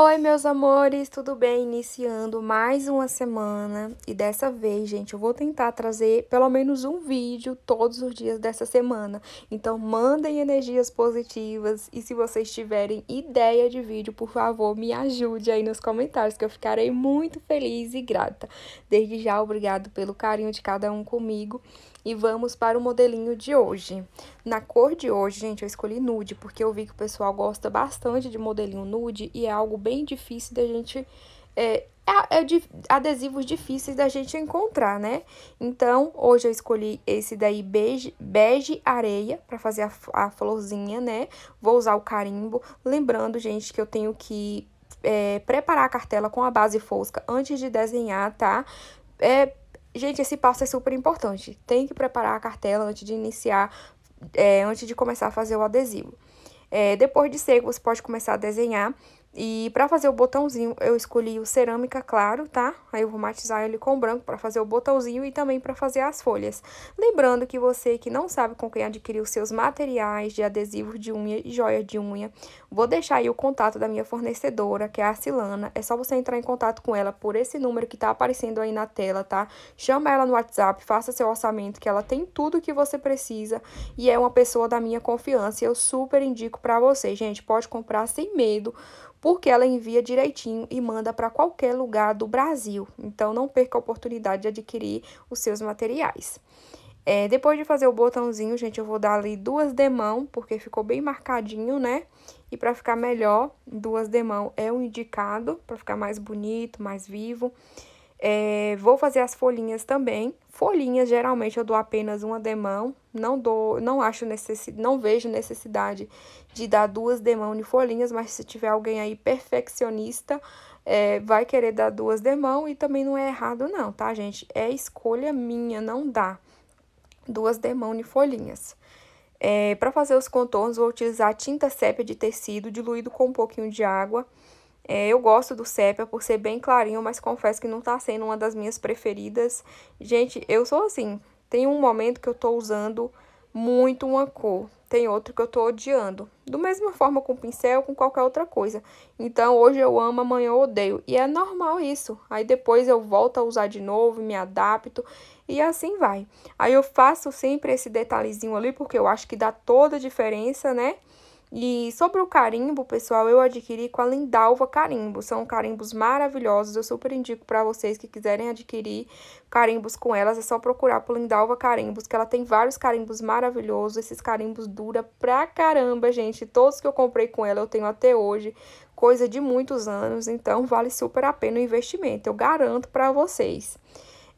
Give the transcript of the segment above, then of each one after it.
Oi, meus amores, tudo bem? Iniciando mais uma semana e dessa vez, gente, eu vou tentar trazer pelo menos um vídeo todos os dias dessa semana. Então, mandem energias positivas e se vocês tiverem ideia de vídeo, por favor, me ajude aí nos comentários, que eu ficarei muito feliz e grata. Desde já, obrigado pelo carinho de cada um comigo e vamos para o modelinho de hoje. Na cor de hoje, gente, eu escolhi nude, porque eu vi que o pessoal gosta bastante de modelinho nude e é algo bem difícil da gente... É, é, é de, adesivos difíceis da gente encontrar, né? Então, hoje eu escolhi esse daí bege, bege areia para fazer a, a, florzinha, né? Vou usar o carimbo. Lembrando, gente, que eu tenho que é, preparar a cartela com a base fosca antes de desenhar, tá? É, gente, esse passo é super importante. Tem que preparar a cartela antes de iniciar é, antes de começar a fazer o adesivo. É, depois de seco, você pode começar a desenhar e para fazer o botãozinho, eu escolhi o cerâmica claro, tá? Aí eu vou matizar ele com branco para fazer o botãozinho e também para fazer as folhas. Lembrando que você que não sabe com quem adquirir os seus materiais de adesivo de unha e joia de unha, vou deixar aí o contato da minha fornecedora, que é a Silana. É só você entrar em contato com ela por esse número que tá aparecendo aí na tela, tá? Chama ela no WhatsApp, faça seu orçamento, que ela tem tudo que você precisa e é uma pessoa da minha confiança. e Eu super indico para você, gente. Pode comprar sem medo porque ela envia direitinho e manda para qualquer lugar do Brasil. Então, não perca a oportunidade de adquirir os seus materiais. É, depois de fazer o botãozinho, gente, eu vou dar ali duas demão, porque ficou bem marcadinho, né? E para ficar melhor, duas demão é o um indicado, para ficar mais bonito, mais vivo. É, vou fazer as folhinhas também. Folhinhas, geralmente, eu dou apenas uma demão. Não dou, não acho necessidade, não vejo necessidade de dar duas demão de folhinhas, mas se tiver alguém aí perfeccionista, é, vai querer dar duas demão e também não é errado não, tá, gente? É escolha minha, não dá. Duas demão de folhinhas. É, Para fazer os contornos, vou utilizar tinta sépia de tecido, diluído com um pouquinho de água. É, eu gosto do sépia por ser bem clarinho, mas confesso que não tá sendo uma das minhas preferidas. Gente, eu sou assim. Tem um momento que eu tô usando muito uma cor. Tem outro que eu tô odiando. Do mesma forma com pincel, com qualquer outra coisa. Então, hoje eu amo, amanhã eu odeio. E é normal isso. Aí depois eu volto a usar de novo, me adapto e assim vai. Aí eu faço sempre esse detalhezinho ali, porque eu acho que dá toda a diferença, né? E sobre o carimbo, pessoal, eu adquiri com a Lindalva Carimbo. São carimbos maravilhosos, eu super indico para vocês que quiserem adquirir carimbos com elas, é só procurar por Lindalva Carimbos, que ela tem vários carimbos maravilhosos. Esses carimbos dura pra caramba, gente. Todos que eu comprei com ela eu tenho até hoje, coisa de muitos anos, então vale super a pena o investimento. Eu garanto para vocês.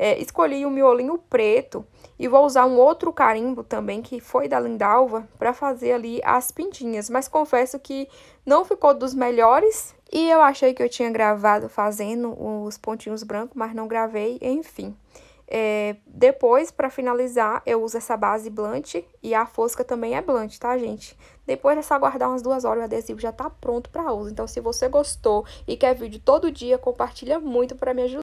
É, escolhi o miolinho preto e vou usar um outro carimbo também, que foi da Lindalva, para fazer ali as pintinhas. Mas confesso que não ficou dos melhores e eu achei que eu tinha gravado fazendo os pontinhos brancos, mas não gravei, enfim. É, depois, para finalizar, eu uso essa base blunt e a fosca também é blunt, tá, gente? Depois é só guardar umas duas horas, o adesivo já tá pronto para uso. Então, se você gostou e quer vídeo todo dia, compartilha muito para me ajudar.